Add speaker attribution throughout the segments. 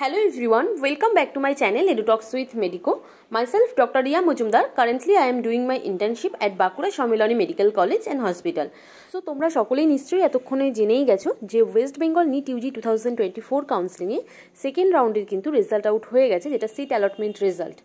Speaker 1: Hello everyone, welcome back to my channel EduTalks with Medico. Myself Dr. Ria Mujumdar. Currently I am doing my internship at Bakura Shomilani Medical College and Hospital. So তোমরা সকলেই নিশ্চয়ই এতক্ষণে জেনেই গেছো যে West Bengal NEET UG two thousand twenty four কাউন্সিলিংয়ে second রাউন্ডের কিন্তু রেজাল্ট আউট হয়ে গেছে যেটা সিট অ্যালটমেন্ট রেজাল্ট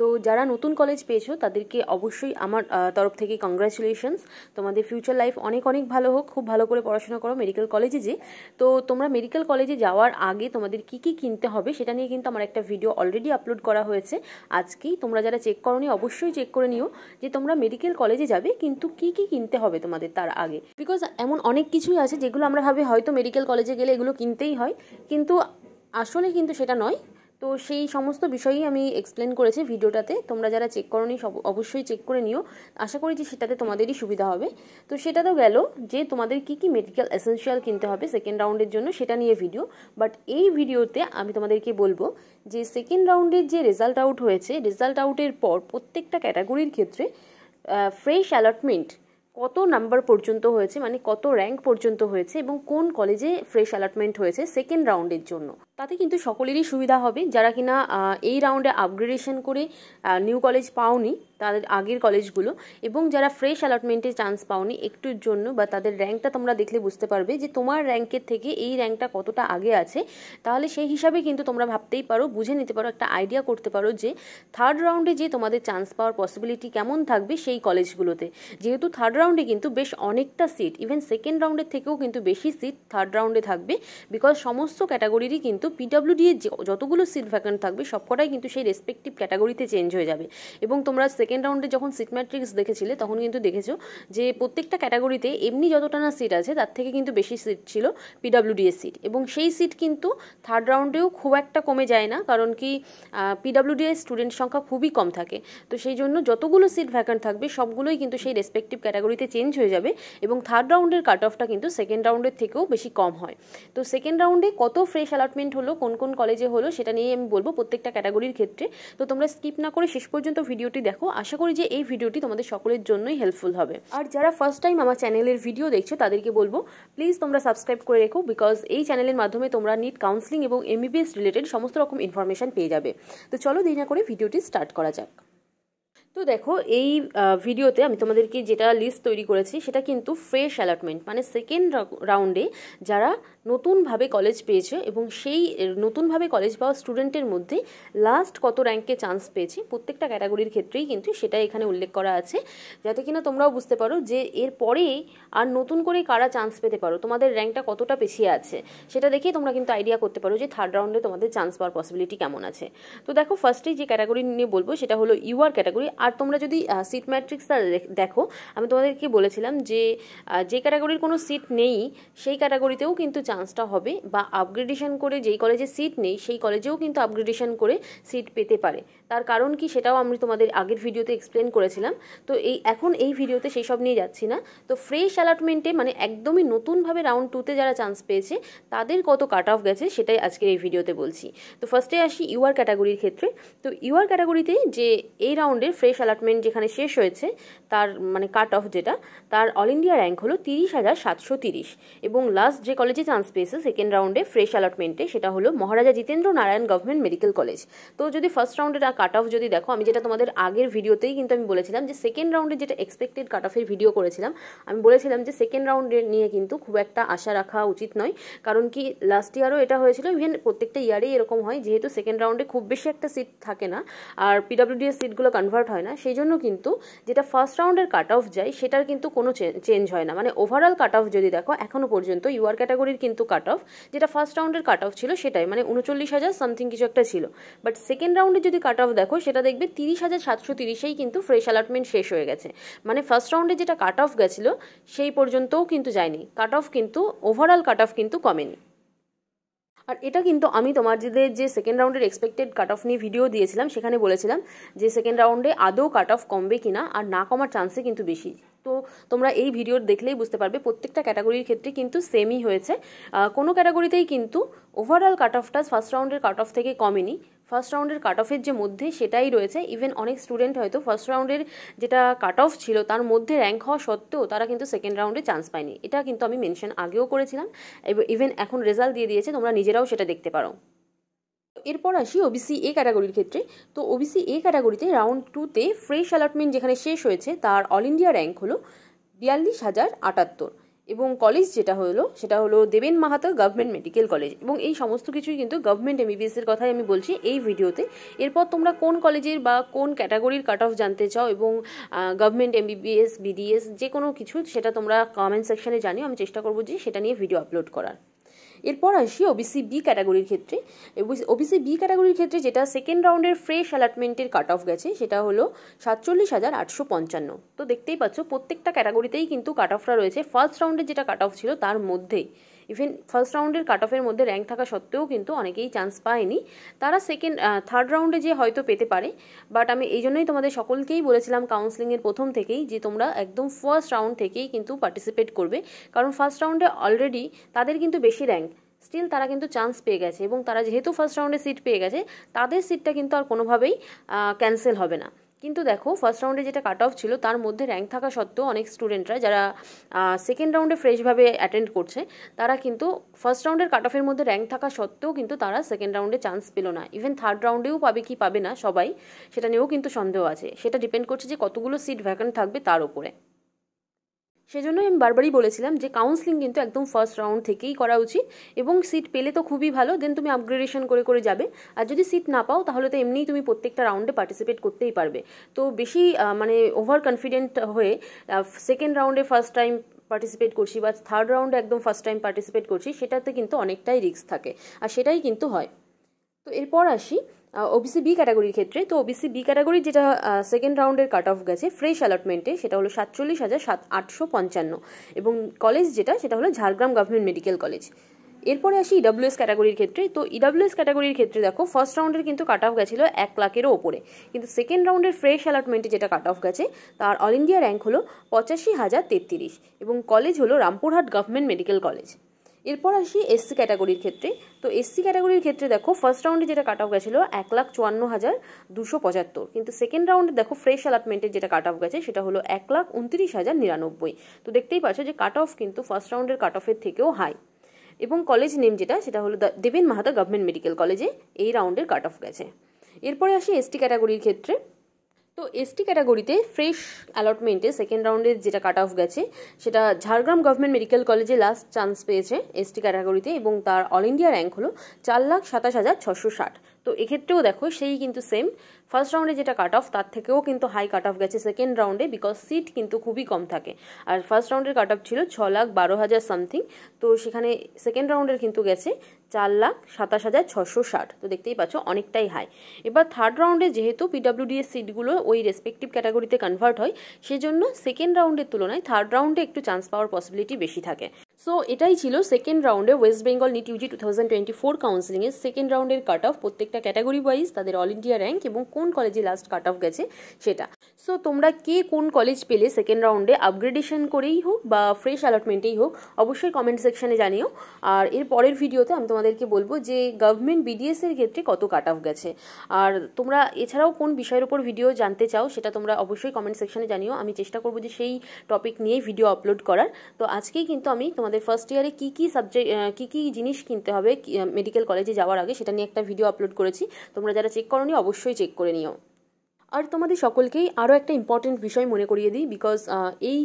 Speaker 1: তো যারা নতুন কলেজ পেয়েছো তাদেরকে অবশ্যই আমার তরফ থেকে কংগ্রাচুলেশনস তোমাদের ফিউচার লাইফ অনেক অনেক ভালো হোক খুব ভালো করে পড়াশোনা করো মেডিকেল কলেজে যে তো তোমরা মেডিকেল কলেজে যাওয়ার আগে তোমাদের কি কি কিনতে হবে সেটা নিয়ে কিন্তু আমার একটা ভিডিও অলরেডি আপলোড করা হয়েছে আজকেই তোমরা যারা চেক করনি অবশ্যই চেক করে নিও যে তোমরা মেডিকেল কলেজে যাবে কিন্তু কি কি কিনতে হবে তোমাদের তার আগে বিকজ এমন অনেক কিছুই আছে যেগুলো আমরা ভাবি হয়তো মেডিকেল কলেজে গেলে এগুলো কিনতেই হয় কিন্তু আসলে কিন্তু সেটা নয় তো সেই সমস্ত বিষয়ই আমি এক্সপ্লেন করেছি ভিডিওটাতে তোমরা যারা চেক করো নি অবশ্যই চেক করে নিও আশা করি যে সেটাতে তোমাদেরই সুবিধা হবে তো সেটা তো গেল যে তোমাদের কি কি মেডিকেল এসেন্সিয়াল কিনতে হবে সেকেন্ড রাউন্ডের জন্য সেটা নিয়ে ভিডিও বাট এই ভিডিওতে আমি তোমাদেরকে বলবো যে সেকেন্ড রাউন্ডের যে রেজাল্ট আউট হয়েছে রেজাল্ট আউটের পর প্রত্যেকটা ক্যাটাগরির ক্ষেত্রে ফ্রেশ অ্যালটমেন্ট কত নাম্বার পর্যন্ত হয়েছে মানে কত র্যাঙ্ক পর্যন্ত হয়েছে এবং কোন কলেজে ফ্রেশ অ্যালটমেন্ট হয়েছে সেকেন্ড রাউন্ডের জন্য তাতে কিন্তু সকলেরই সুবিধা হবে যারা কিনা এই রাউন্ডে আপগ্রেডেশন করে নিউ কলেজ পাওনি তাদের আগের কলেজগুলো এবং যারা ফ্রেশ অ্যালটমেন্টে চান্স পাওনি একটুর জন্য বা তাদের র্যাঙ্কটা তোমরা দেখলে বুঝতে পারবে যে তোমার র্যাঙ্কের থেকে এই র্যাঙ্কটা কতটা আগে আছে তাহলে সেই হিসাবে কিন্তু তোমরা ভাবতেই পারো বুঝে নিতে পারো একটা আইডিয়া করতে পারো যে থার্ড রাউন্ডে যে তোমাদের চান্স পাওয়ার পসিবিলিটি কেমন থাকবে সেই কলেজগুলোতে যেহেতু থার্ড রাউন্ডে কিন্তু বেশ অনেকটা সিট ইভেন সেকেন্ড রাউন্ডের থেকেও কিন্তু বেশি সিট থার্ড রাউন্ডে থাকবে বিকজ সমস্ত ক্যাটাগরিরই কিন্তু তো পিডাব্লিউডি এর যতগুলো সিট ভ্যাকেন্ট থাকবে সবকটাই কিন্তু সেই রেসপেক্টিভ ক্যাটাগরিতে চেঞ্জ হয়ে যাবে এবং তোমরা সেকেন্ড রাউন্ডে যখন সিট ম্যাট্রিক্স দেখেছিলে তখন কিন্তু দেখেছো যে প্রত্যেকটা ক্যাটাগরিতে এমনি যতটা না সিট আছে তার থেকে কিন্তু বেশি সিট ছিল পিডাব্লিউডি এর সিট এবং সেই সিট কিন্তু থার্ড রাউন্ডেও খুব একটা কমে যায় না কারণ কি পিডাব্লিউডি এর স্টুডেন্ট সংখ্যা খুবই কম থাকে তো সেই জন্য যতগুলো সিট ভ্যাকেন্ট থাকবে সবগুলোই কিন্তু সেই রেসপেক্টিভ ক্যাটাগরিতে চেঞ্জ হয়ে যাবে এবং থার্ড রাউন্ডের কাট অফটা কিন্তু সেকেন্ড রাউন্ডের থেকেও বেশি কম হয় তো সেকেন্ড রাউন্ডে কত ফ্রেশ অ্যালটমেন্ট হলো কোন কোন কলেজে হলো সেটা নিয়ে আমি বলবো প্রত্যেকটা ক্যাটাগরির ক্ষেত্রে তো তোমরা স্কিপ না করে শেষ পর্যন্ত ভিডিওটি দেখো আশা করি যে এই ভিডিওটি তোমাদের সকলের জন্যই হেল্পফুল হবে আর যারা ফার্স্ট টাইম আমার চ্যানেলের ভিডিও দেখছো তাদেরকে বলবো প্লিজ তোমরা সাবস্ক্রাইব করে রেখো বিকজ এই চ্যানেলের মাধ্যমে তোমরা নিট কাউন্সিলিং এবং এমবিবিএস রিলেটেড সমস্ত রকম ইনফরমেশান পেয়ে যাবে তো চলো দেরি না করে ভিডিওটি স্টার্ট করা যাক তো দেখো এই ভিডিওতে আমি তোমাদেরকে যেটা লিস্ট তৈরি করেছি সেটা কিন্তু ফ্রেশ অ্যালটমেন্ট মানে সেকেন্ড রাউন্ডে যারা নতুনভাবে কলেজ পেয়েছে এবং সেই নতুনভাবে কলেজ পাওয়া স্টুডেন্টের মধ্যে লাস্ট কত র্যাঙ্কে চান্স পেয়েছে প্রত্যেকটা ক্যাটাগরির ক্ষেত্রেই কিন্তু সেটা এখানে উল্লেখ করা আছে যাতে কিনা তোমরাও বুঝতে পারো যে এর আর নতুন করে কারা চান্স পেতে পারো তোমাদের র্যাঙ্কটা কতটা পিছিয়ে আছে সেটা দেখেই তোমরা কিন্তু আইডিয়া করতে পারো যে থার্ড রাউন্ডে তোমাদের চান্স পাওয়ার পসিবিলিটি কেমন আছে তো দেখো ফার্স্টেই যে ক্যাটাগরি নিয়ে বলবো সেটা হলো ইউআর ক্যাটাগরি আর তোমরা যদি সিট ম্যাট্রিক্সটা দেখো আমি তোমাদেরকে বলেছিলাম যে যে ক্যাটাগরির কোনো সিট নেই সেই ক্যাটাগরিতেও কিন্তু চান্সটা হবে বা আপগ্রেডেশন করে যেই কলেজে সিট নেই সেই কলেজেও কিন্তু আপগ্রেডেশন করে সিট পেতে পারে তার কারণ কি সেটাও আমি তোমাদের আগের ভিডিওতে এক্সপ্লেন করেছিলাম তো এই এখন এই ভিডিওতে সেই সব নিয়ে যাচ্ছি না তো ফ্রেশ অ্যালটমেন্টে মানে একদমই নতুনভাবে রাউন্ড টুতে যারা চান্স পেয়েছে তাদের কত কাট অফ গেছে সেটাই আজকের এই ভিডিওতে বলছি তো ফার্স্টে আসি ইউআর ক্যাটাগরির ক্ষেত্রে তো ইউআর ক্যাটাগরিতে যে এই রাউন্ডের ফ্রেশ শেষ অ্যালটমেন্ট যেখানে শেষ হয়েছে তার মানে কাট অফ যেটা তার অল ইন্ডিয়া র্যাঙ্ক হলো তিরিশ হাজার সাতশো তিরিশ এবং লাস্ট যে কলেজে চান্স পেয়েছে সেকেন্ড রাউন্ডে ফ্রেশ অ্যালটমেন্টে সেটা হলো Maharaja Jitendra Narayan government medical college তো যদি ফার্স্ট রাউন্ডের কাট অফ যদি দেখো আমি যেটা তোমাদের আগের ভিডিওতেই কিন্তু আমি বলেছিলাম যে সেকেন্ড রাউন্ডে যেটা এক্সপেক্টেড কাট অফের ভিডিও করেছিলাম আমি বলেছিলাম যে সেকেন্ড রাউন্ডের নিয়ে কিন্তু খুব একটা আশা রাখা উচিত নয় কারণ কি লাস্ট ইয়ারও এটা হয়েছিল ইভেন প্রত্যেকটা ইয়ারেই এরকম হয় যেহেতু সেকেন্ড রাউন্ডে খুব বেশি একটা সিট থাকে না আর পিডাব্লিউডিএস সিটগুলো কনভার্ট হয় না সেই জন্য কিন্তু যেটা ফার্স্ট রাউন্ডের কাট অফ যায় সেটার কিন্তু কোনো চেঞ্জ হয় না মানে ওভারঅল কাট অফ যদি দেখো এখনও পর্যন্ত ইউআর ক্যাটাগরির কিন্তু কাট অফ যেটা ফার্স্ট রাউন্ডের কাট অফ ছিল সেটাই মানে উনচল্লিশ হাজার সামথিং কিছু একটা ছিল বাট সেকেন্ড রাউন্ডে যদি কাট অফ দেখো সেটা দেখবে তিরিশ হাজার সাতশো তিরিশেই কিন্তু ফ্রেশ অ্যালটমেন্ট শেষ হয়ে গেছে মানে ফার্স্ট রাউন্ডে যেটা কাট অফ গেছিলো সেই পর্যন্তও কিন্তু যায়নি কাট অফ কিন্তু ওভারঅল কাট অফ কিন্তু কমেনি আর এটা কিন্তু আমি তোমাদের যে সেকেন্ড রাউন্ডের এক্সপেক্টেড কাট অফ নিয়ে ভিডিও দিয়েছিলাম সেখানে বলেছিলাম যে সেকেন্ড রাউন্ডে আদৌ কাট অফ কমবে কিনা আর না কমার চান্সে কিন্তু বেশি তো তোমরা এই ভিডিওর দেখলেই বুঝতে পারবে প্রত্যেকটা ক্যাটাগরির ক্ষেত্রে কিন্তু সেমই হয়েছে কোনো ক্যাটাগরিতেই কিন্তু ওভারঅল কাট অফটা ফার্স্ট রাউন্ডের কাট অফ থেকে কমেনি ফার্স্ট রাউন্ডের কাট অফের যে মধ্যে সেটাই রয়েছে ইভেন অনেক স্টুডেন্ট হয়তো ফার্স্ট রাউন্ডের যেটা কাট অফ ছিল তার মধ্যে র্যাঙ্ক হওয়া সত্ত্বেও তারা কিন্তু সেকেন্ড রাউন্ডে চান্স পায়নি এটা কিন্তু আমি মেনশন আগেও করেছিলাম ইভেন এখন রেজাল্ট দিয়ে দিয়েছে তোমরা নিজেরাও সেটা দেখতে পারো এরপর আসি ওবিসি এ ক্যাটাগরির ক্ষেত্রে তো ওবিসি এ ক্যাটাগরিতে রাউন্ড টুতে ফ্রেশ অ্যালটমেন্ট যেখানে শেষ হয়েছে তার অল ইন্ডিয়া র্যাঙ্ক হলো বিয়াল্লিশ হাজার আটাত্তর এবং কলেজ যেটা হলো সেটা হলো দেবেন মাহাতো গভর্নমেন্ট মেডিকেল কলেজ এবং এই সমস্ত কিছুই কিন্তু গভর্নমেন্ট এর কথাই আমি বলছি এই ভিডিওতে এরপর তোমরা কোন কলেজের বা কোন ক্যাটাগরির কাট অফ জানতে চাও এবং গভর্নমেন্ট এমবিবিএস বিডিএস যে কোনো কিছু সেটা তোমরা কমেন্ট সেকশানে জানিও আমি চেষ্টা করবো যে সেটা নিয়ে ভিডিও আপলোড করার এরপর আসি ওবিসি বি ক্যাটাগরির ক্ষেত্রে ওবিসি বি ক্যাটাগরির ক্ষেত্রে যেটা সেকেন্ড রাউন্ডের ফ্রেশ অ্যালাটমেন্টের কাট অফ গেছে সেটা হলো সাতচল্লিশ হাজার আটশো পঞ্চান্ন তো দেখতেই পাচ্ছ প্রত্যেকটা ক্যাটাগরিতেই কিন্তু কাট অফরা রয়েছে ফার্স্ট রাউন্ডের যেটা কাট অফ ছিল তার মধ্যেই ইভেন ফার্স্ট রাউন্ডের কাট অফের মধ্যে র্যাঙ্ক থাকা সত্ত্বেও কিন্তু অনেকেই চান্স পায়নি তারা সেকেন্ড থার্ড রাউন্ডে যে হয়তো পেতে পারে বাট আমি এই জন্যই তোমাদের সকলকেই বলেছিলাম কাউন্সিলিংয়ের প্রথম থেকেই যে তোমরা একদম ফার্স্ট রাউন্ড থেকেই কিন্তু পার্টিসিপেট করবে কারণ ফার্স্ট রাউন্ডে অলরেডি তাদের কিন্তু বেশি র্যাঙ্ক স্টিল তারা কিন্তু চান্স পেয়ে গেছে এবং তারা যেহেতু ফার্স্ট রাউন্ডে সিট পেয়ে গেছে তাদের সিটটা কিন্তু আর কোনোভাবেই ক্যান্সেল হবে না কিন্তু দেখো ফার্স্ট রাউন্ডে যেটা কাট অফ ছিল তার মধ্যে র্যাঙ্ক থাকা সত্ত্বেও অনেক স্টুডেন্টরা যারা সেকেন্ড রাউন্ডে ফ্রেশভাবে অ্যাটেন্ড করছে তারা কিন্তু ফার্স্ট রাউন্ডের কাট অফের মধ্যে র্যাঙ্ক থাকা সত্ত্বেও কিন্তু তারা সেকেন্ড রাউন্ডে চান্স পেল না ইভেন থার্ড রাউন্ডেও পাবে কি পাবে না সবাই সেটা নিয়েও কিন্তু সন্দেহ আছে সেটা ডিপেন্ড করছে যে কতগুলো সিট ভ্যাকেন্ট থাকবে তার উপরে সেজন্যই আমি বারবারই বলেছিলাম যে কাউন্সিলিং কিন্তু একদম ফার্স্ট রাউন্ড থেকেই করা উচিত এবং সিট পেলে তো খুবই ভালো দেন তুমি আপগ্রেডেশন করে করে যাবে আর যদি সিট না পাও তাহলে তো এমনিই তুমি প্রত্যেকটা রাউন্ডে পার্টিসিপেট করতেই পারবে তো বেশি মানে ওভার কনফিডেন্ট হয়ে সেকেন্ড রাউন্ডে ফার্স্ট টাইম পার্টিসিপেট করছি বা থার্ড রাউন্ডে একদম ফার্স্ট টাইম পার্টিসিপেট করছি সেটাতে কিন্তু অনেকটাই রিস্ক থাকে আর সেটাই কিন্তু হয় তো এরপর আসি ওবিসি বি ক্যাটাগরির ক্ষেত্রে তো ওবিসি বি ক্যাটাগরির যেটা সেকেন্ড রাউন্ডের কাট অফ গেছে ফ্রেশ অ্যালটমেন্টে সেটা হলো সাতচল্লিশ হাজার সাত আটশো পঞ্চান্ন এবং কলেজ যেটা সেটা হলো ঝাড়গ্রাম গভর্নমেন্ট মেডিকেল কলেজ এরপরে আসি ইডাব্লিউএস e ক্যাটাগরির ক্ষেত্রে তো ইডাব্লিউএস e ক্যাটাগরির ক্ষেত্রে দেখো ফার্স্ট রাউন্ডের কিন্তু কাট অফ গেছিলো এক লাখেরও ওপরে কিন্তু সেকেন্ড রাউন্ডের ফ্রেশ অ্যালটমেন্টে যেটা কাট অফ গেছে তার অল ইন্ডিয়া র্যাঙ্ক হলো পঁচাশি হাজার তেত্রিশ এবং কলেজ হলো রামপুরহাট গভর্নমেন্ট মেডিকেল কলেজ এরপর আসি এসসি ক্যাটাগরির ক্ষেত্রে তো এসসি ক্যাটাগরির ক্ষেত্রে দেখো ফার্স্ট রাউন্ডে যেটা কাট অফ গেছিলো এক লাখ চুয়ান্ন হাজার দুশো পঁচাত্তর কিন্তু সেকেন্ড রাউন্ডে দেখো ফ্রেশ অ্যালটমেন্টের যেটা কাট অফ গেছে সেটা হলো এক লাখ উনত্রিশ হাজার নিরানব্বই তো দেখতেই পাচ্ছ যে কাট অফ কিন্তু ফার্স্ট রাউন্ডের কাট অফের থেকেও হাই এবং কলেজ নেম যেটা সেটা হলো দেবেন মাহাতা গভর্নমেন্ট মেডিকেল কলেজে এই রাউন্ডের কাট অফ গেছে এরপরে আসি এসটি ক্যাটাগরির ক্ষেত্রে তো এসটি ক্যাটাগরিতে ফ্রেশ অ্যালটমেন্টে সেকেন্ড রাউন্ডে যেটা কাট অফ গেছে সেটা ঝাড়গ্রাম গভর্নমেন্ট মেডিকেল কলেজে লাস্ট চান্স পেয়েছে এসটি ক্যাটাগরিতে এবং তার অল ইন্ডিয়া র্যাঙ্ক হলো চার লাখ সাতাশ হাজার ছশো ষাট তো এক্ষেত্রেও দেখো সেই কিন্তু সেম ফার্স্ট রাউন্ডে যেটা কাট অফ তার থেকেও কিন্তু হাই কাট অফ গেছে সেকেন্ড রাউন্ডে বিকজ সিট কিন্তু খুবই কম থাকে আর ফার্স্ট রাউন্ডের কাট অফ ছিল ছ লাখ বারো হাজার সামথিং তো সেখানে সেকেন্ড রাউন্ডের কিন্তু গেছে চার লাখ সাতাশ হাজার ছশো ষাট তো দেখতেই পাচ্ছ অনেকটাই হাই এবার থার্ড রাউন্ডে যেহেতু পিডাব্লিউডি এর সিটগুলো ওই রেসপেক্টিভ ক্যাটাগরিতে কনভার্ট হয় সেজন্য সেকেন্ড রাউন্ডের তুলনায় থার্ড রাউন্ডে একটু চান্স পাওয়ার পসিবিলিটি বেশি থাকে সো এটাই ছিল সেকেন্ড রাউন্ডে West Bengal NEET UG two thousand twenty four কাউন্সিলিংয়ের সেকেন্ড রাউন্ডের কাট অফ প্রত্যেকটা ক্যাটাগরি ওয়াইজ তাদের অল ইন্ডিয়া র্যাঙ্ক এবং কোন কলেজে লাস্ট কাট অফ গেছে সেটা সো তোমরা কে কোন কলেজ পেলে সেকেন্ড রাউন্ডে আপগ্রেডেশন করেই হোক বা ফ্রেশ অ্যালটমেন্টেই হোক অবশ্যই কমেন্ট সেকশানে জানিও আর এর পরের ভিডিওতে আমি তোমাদেরকে বলবো যে গভর্নমেন্ট বিডিএসের ক্ষেত্রে কত কাট অফ গেছে আর তোমরা এছাড়াও কোন বিষয়ের উপর ভিডিও জানতে চাও সেটা তোমরা অবশ্যই কমেন্ট সেকশানে জানিও আমি চেষ্টা করবো যে সেই টপিক নিয়ে ভিডিও আপলোড করার তো আজকেই কিন্তু আমি তোমাদের আপনাদের ফার্স্ট ইয়ারে কী কী সাবজেক্ট কী কী জিনিস কিনতে হবে মেডিকেল কলেজে যাওয়ার আগে সেটা নিয়ে একটা ভিডিও আপলোড করেছি তোমরা যারা চেক করো অবশ্যই চেক করে নিও আর তোমাদের সকলকেই আরও একটা ইম্পর্টেন্ট বিষয় মনে করিয়ে দিই বিকজ এই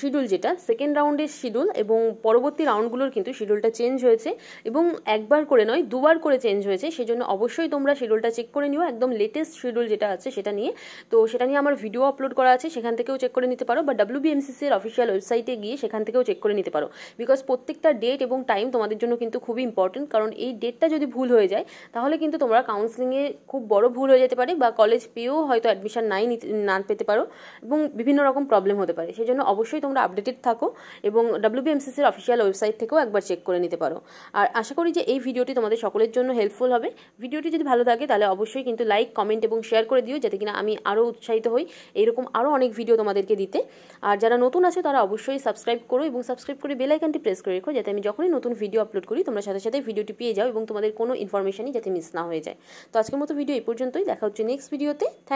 Speaker 1: শিডিউল যেটা সেকেন্ড রাউন্ডের শিডিউল এবং পরবর্তী রাউন্ডগুলোর কিন্তু শিডিউলটা চেঞ্জ হয়েছে এবং একবার করে নয় দুবার করে চেঞ্জ হয়েছে সেজন্য অবশ্যই তোমরা শিডিউলটা চেক করে নিও একদম লেটেস্ট শিডিউল যেটা আছে সেটা নিয়ে তো সেটা নিয়ে আমার ভিডিও আপলোড করা আছে সেখান থেকেও চেক করে নিতে পারো বা বিএমসিসির অফিসিয়াল ওয়েবসাইটে গিয়ে সেখান থেকেও চেক করে নিতে পারো বিকজ প্রত্যেকটা ডেট এবং টাইম তোমাদের জন্য কিন্তু খুবই ইম্পর্টেন্ট কারণ এই ডেটটা যদি ভুল হয়ে যায় তাহলে কিন্তু তোমরা কাউন্সিলিংয়ে খুব বড় ভুল হয়ে যেতে পারে বা কলেজ পেয়েও হয়তো অ্যাডমিশান নাই না পেতে পারো এবং বিভিন্ন রকম প্রবলেম হতে পারে সেই জন্য অবশ্যই তোমরা আপডেটেড থাকো এবং ডাব্লিউবিএমসিসির অফিসিয়াল ওয়েবসাইট থেকেও একবার চেক করে নিতে পারো আর আশা করি যে এই ভিডিওটি তোমাদের সকলের জন্য হেল্পফুল হবে ভিডিওটি যদি ভালো থাকে তাহলে অবশ্যই কিন্তু লাইক কমেন্ট এবং শেয়ার করে দিও যাতে কিনা আমি আরও উৎসাহিত হই এইরকম আরও অনেক ভিডিও তোমাদেরকে দিতে আর যারা নতুন আছে তারা অবশ্যই সাবস্ক্রাইব করো এবং সাবস্ক্রাইব করে বেলাইকানটি প্রেস করে রেখো যাতে আমি যখনই নতুন ভিডিও আপলোড করি তোমরা সাথে সাথে ভিডিওটি পেয়ে যাও এবং তোমাদের কোনো ইনফরমেশনই যাতে মিস না হয়ে যায় তো আজকের মতো ভিডিও এই পর্যন্তই দেখা হচ্ছে নেক্সট ভিডিওতে থ্যাংক